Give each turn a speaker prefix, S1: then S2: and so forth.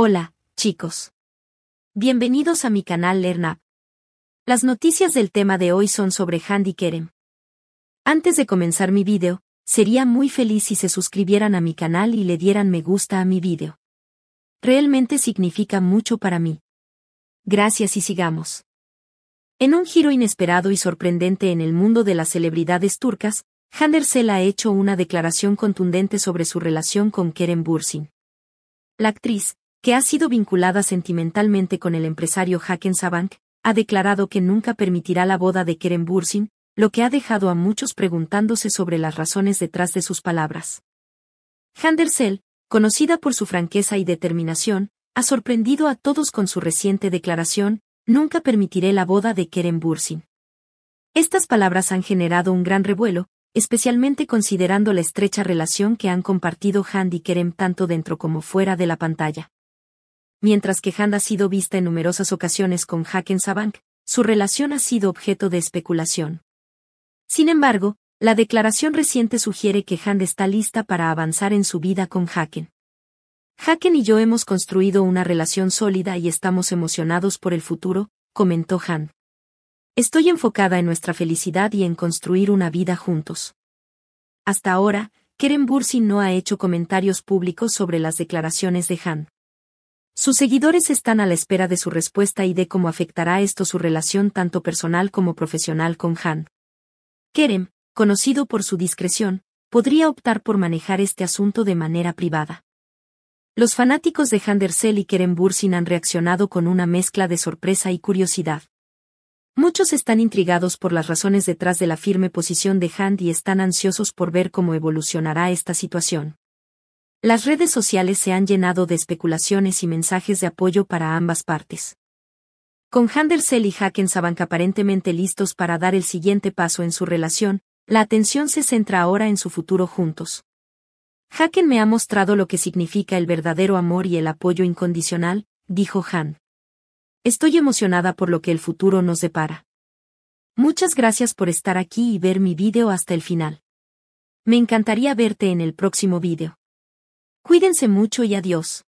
S1: Hola, chicos. Bienvenidos a mi canal LearnUp. Las noticias del tema de hoy son sobre Handy Kerem. Antes de comenzar mi vídeo, sería muy feliz si se suscribieran a mi canal y le dieran me gusta a mi vídeo. Realmente significa mucho para mí. Gracias y sigamos. En un giro inesperado y sorprendente en el mundo de las celebridades turcas, Handersel ha hecho una declaración contundente sobre su relación con Kerem Bursin. La actriz, que ha sido vinculada sentimentalmente con el empresario Haken Sabank, ha declarado que nunca permitirá la boda de Keren Bursin, lo que ha dejado a muchos preguntándose sobre las razones detrás de sus palabras. Handersel, conocida por su franqueza y determinación, ha sorprendido a todos con su reciente declaración, nunca permitiré la boda de Keren Bursin. Estas palabras han generado un gran revuelo, especialmente considerando la estrecha relación que han compartido Hand y Kerem tanto dentro como fuera de la pantalla. Mientras que Han ha sido vista en numerosas ocasiones con Haken Sabank, su relación ha sido objeto de especulación. Sin embargo, la declaración reciente sugiere que Han está lista para avanzar en su vida con Haken. Haken y yo hemos construido una relación sólida y estamos emocionados por el futuro, comentó Han. Estoy enfocada en nuestra felicidad y en construir una vida juntos. Hasta ahora, Keren Bursi no ha hecho comentarios públicos sobre las declaraciones de Han. Sus seguidores están a la espera de su respuesta y de cómo afectará esto su relación tanto personal como profesional con Hand. Kerem, conocido por su discreción, podría optar por manejar este asunto de manera privada. Los fanáticos de Handersel y Kerem Bursin han reaccionado con una mezcla de sorpresa y curiosidad. Muchos están intrigados por las razones detrás de la firme posición de Hand y están ansiosos por ver cómo evolucionará esta situación. Las redes sociales se han llenado de especulaciones y mensajes de apoyo para ambas partes. Con Handersel y Hackensabank aparentemente listos para dar el siguiente paso en su relación, la atención se centra ahora en su futuro juntos. «Haken me ha mostrado lo que significa el verdadero amor y el apoyo incondicional, dijo Han. Estoy emocionada por lo que el futuro nos depara. Muchas gracias por estar aquí y ver mi vídeo hasta el final. Me encantaría verte en el próximo vídeo. Cuídense mucho y adiós.